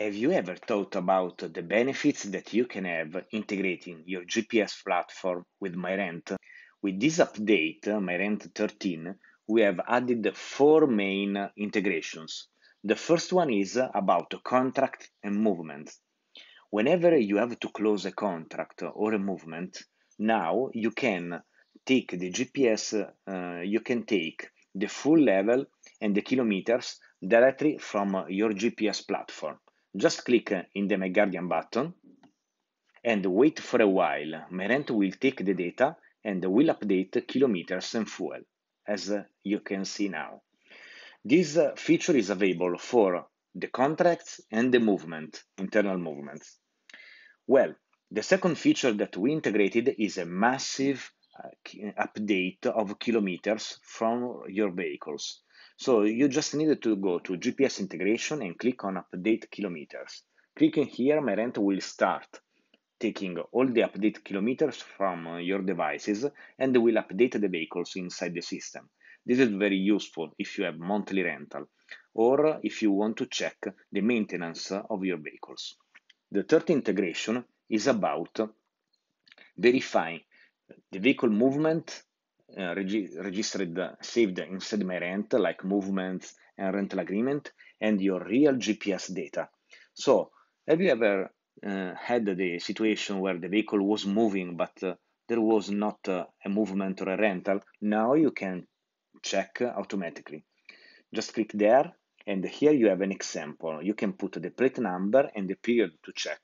Have you ever thought about the benefits that you can have integrating your GPS platform with MyRent? With this update, uh, MyRent 13, we have added four main integrations. The first one is about contract and movement. Whenever you have to close a contract or a movement, now you can take the GPS, uh, you can take the full level and the kilometers directly from your GPS platform. Just click in the My Guardian button and wait for a while. Merent will take the data and will update kilometers and fuel, as you can see now. This feature is available for the contracts and the movement, internal movements. Well, the second feature that we integrated is a massive uh, update of kilometers from your vehicles. So you just needed to go to GPS integration and click on update kilometers. Clicking here, my rent will start taking all the update kilometers from uh, your devices and will update the vehicles inside the system. This is very useful if you have monthly rental or if you want to check the maintenance of your vehicles. The third integration is about verifying the vehicle movement Eh, reg- registered uh, saved inside my rent like movements and rental agreement and your real gps data so have you ever uh, had the situation where the vehicle was moving but eh, there was not a movement or a rental now you can check automatically just click there and here you have an example you can put the plate number and the period to check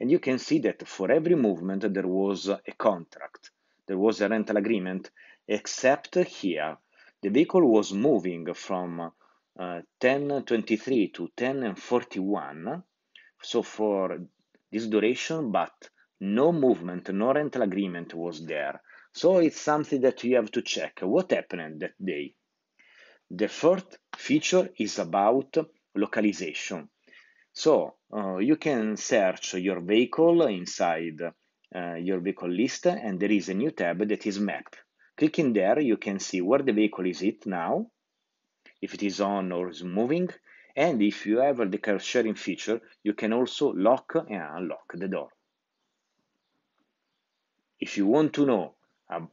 and you can see that for every movement there was a contract there was a rental agreement, except here. The vehicle was moving from uh, 10.23 to 10.41, so for this duration, but no movement, no rental agreement was there. So it's something that you have to check. What happened that day? The fourth feature is about localization. So uh, you can search your vehicle inside uh, your vehicle list and there is a new tab that is map. Clicking there, you can see where the vehicle is it now, if it is on or is moving, and if you have the car sharing feature, you can also lock and unlock the door. If you want to know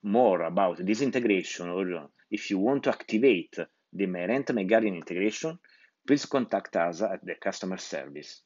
more about this integration or uh, if you want to activate the My Rent My Guardian integration, please contact us at the customer service.